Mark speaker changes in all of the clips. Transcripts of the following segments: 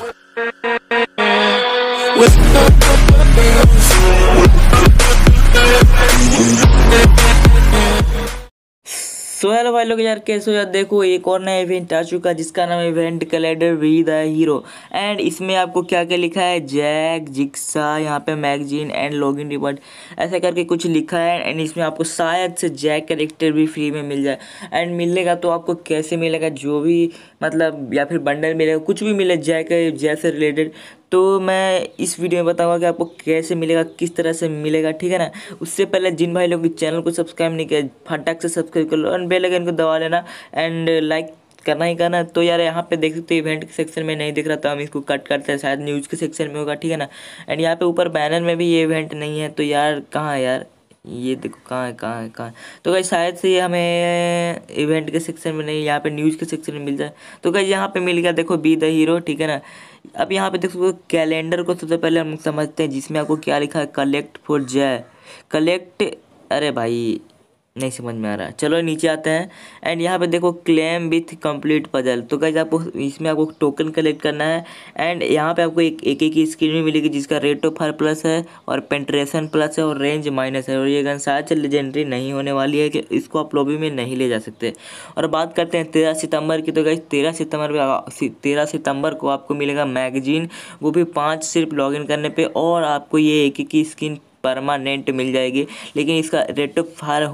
Speaker 1: with so hello भाई लोग यार कैसे हो यार देखो एक और नया इवेंट आ चुका है जिसका नाम event calendar we the hero and इसमें आपको क्या क्या लिखा है जैक जिक्सा यहाँ पे मैगजीन एंड लॉगिन रिपोर्ट ऐसा करके कुछ लिखा है एंड इसमें आपको शायद से जैक करेक्टर भी फ्री में मिल जाए एंड मिलेगा तो आपको कैसे मिलेगा जो भी मतलब या फिर बंडल मिलेगा कुछ भी मिले जैक जैसे रिलेटेड तो मैं इस वीडियो में बताऊंगा कि आपको कैसे मिलेगा किस तरह से मिलेगा ठीक है ना उससे पहले जिन भाई लोग चैनल को सब्सक्राइब नहीं किया फटाक से सब्सक्राइब कर लो एंड बेल आइकन को दबा लेना एंड लाइक करना ही करना तो यार यहाँ पे देख सकते हो इवेंट के सेक्शन में नहीं दिख रहा था तो हम इसको कट करते हैं शायद न्यूज़ के सेक्शन में होगा ठीक है ना एंड यहाँ पे ऊपर बैनर में भी ये इवेंट नहीं है तो यार कहाँ यार ये देखो कहाँ है कहाँ है कहाँ है तो कहीं शायद से ये हमें इवेंट के सेक्शन में नहीं यहाँ पे न्यूज़ के सेक्शन में मिल जाए तो कहीं यहाँ पे मिल गया देखो बी द हीरो ठीक है ना अब यहाँ पे देख सकते कैलेंडर को सबसे पहले हम समझते हैं जिसमें आपको क्या लिखा है कलेक्ट फॉर जय कलेक्ट अरे भाई नहीं समझ में आ रहा चलो नीचे आते हैं एंड यहाँ पे देखो क्लेम विथ कंप्लीट पजल तो कैसे आपको इसमें आपको टोकन कलेक्ट करना है एंड यहाँ पे आपको एक एक की स्क्रीन भी मिलेगी जिसका रेट ऑफ फायर प्लस है और पेंट्रेशन प्लस है और रेंज माइनस है और ये गन शायद लेजेंड्री नहीं होने वाली है कि इसको आप लॉबी में नहीं ले जा सकते और बात करते हैं तेरह सितम्बर की तो कैसे तेरह सितम्बर पर तेरह सितम्बर को आपको मिलेगा मैगजीन वो भी पाँच सिर्फ लॉगिन करने पर और आपको ये एक की स्क्रीन परमानेंट मिल जाएगी लेकिन इसका रेट ऑफ फायर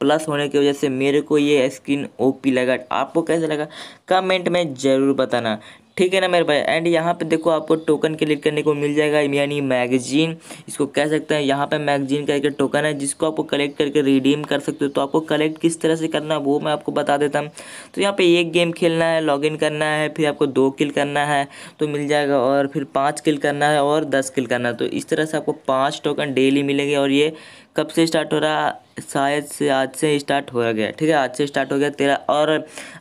Speaker 1: प्लस होने की वजह से मेरे को ये स्किन ओपी लगा आपको कैसे लगा कमेंट में ज़रूर बताना ठीक है ना मेरे भाई एंड यहाँ पे देखो आपको टोकन क्लिक करने को मिल जाएगा यानी मैगजीन इसको कह सकते हैं यहाँ पे मैगजीन का एक टोकन है जिसको आपको कलेक्ट करके रिडीम कर सकते हो तो आपको कलेक्ट किस तरह से करना है वो मैं आपको बता देता हूँ तो यहाँ पे एक गेम खेलना है लॉगिन करना है फिर आपको दो किल करना है तो मिल जाएगा और फिर पाँच किल करना है और दस किल करना है तो इस तरह से आपको पाँच टोकन डेली मिलेंगे और ये कब से स्टार्ट हो रहा शायद से आज से स्टार्ट हो गया ठीक है आज से स्टार्ट हो गया तेरह और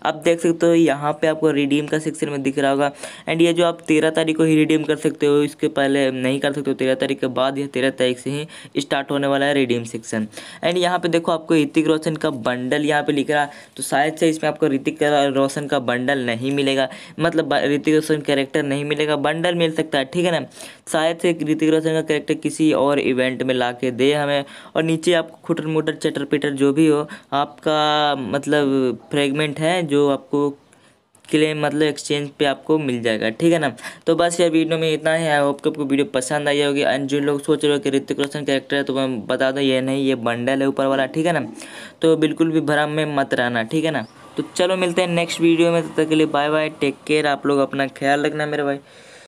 Speaker 1: आप देख सकते हो यहाँ पे आपको रिडीम का सेक्शन में दिख रहा होगा एंड ये जो आप तेरह तारीख को ही रिडीम कर सकते हो इसके पहले नहीं कर सकते हो तेरह तारीख के बाद या तेरह तारीख से ही स्टार्ट होने वाला है रिडीम सेक्शन एंड यहाँ पर देखो आपको ऋतिक रोशन का बंडल यहाँ पर लिख रहा तो शायद से इसमें आपको ऋतिक रोशन का बंडल नहीं मिलेगा मतलब ऋतिक रोशन कैरेक्टर नहीं मिलेगा बंडल मिल सकता है ठीक है ना शायद से ऋतिक रोशन का कैरेक्टर किसी और इवेंट में ला के दे हमें और नीचे आपको खुटन पाउडर चटर पेटर जो भी हो आपका मतलब फ्रेगमेंट है जो आपको क्लेम मतलब एक्सचेंज पे आपको मिल जाएगा ठीक है ना तो बस यार वीडियो में इतना ही आई होप कि आपको वीडियो पसंद आई होगी एंड जो लोग सोच रहे हो कि ऋतिक रोशन कैरेक्टर है तो मैं बता दूँ ये नहीं ये बंडल है ऊपर वाला ठीक है ना तो बिल्कुल भी भरम में मत रहना ठीक है ना तो चलो मिलते हैं नेक्स्ट वीडियो में तब तो तक के लिए बाय बाय टेक केयर आप लोग अपना ख्याल रखना मेरे भाई